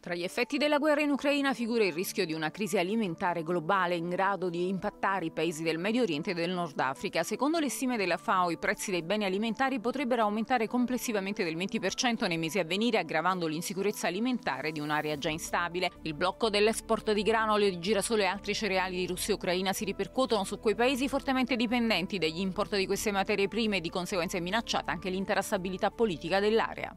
Tra gli effetti della guerra in Ucraina figura il rischio di una crisi alimentare globale in grado di impattare i paesi del Medio Oriente e del Nord Africa. Secondo le stime della FAO i prezzi dei beni alimentari potrebbero aumentare complessivamente del 20% nei mesi a venire, aggravando l'insicurezza alimentare di un'area già instabile. Il blocco dell'esport di grano, olio di girasole e altri cereali di Russia e Ucraina si ripercuotono su quei paesi fortemente dipendenti dagli import di queste materie prime e di conseguenza è minacciata anche l'intera stabilità politica dell'area.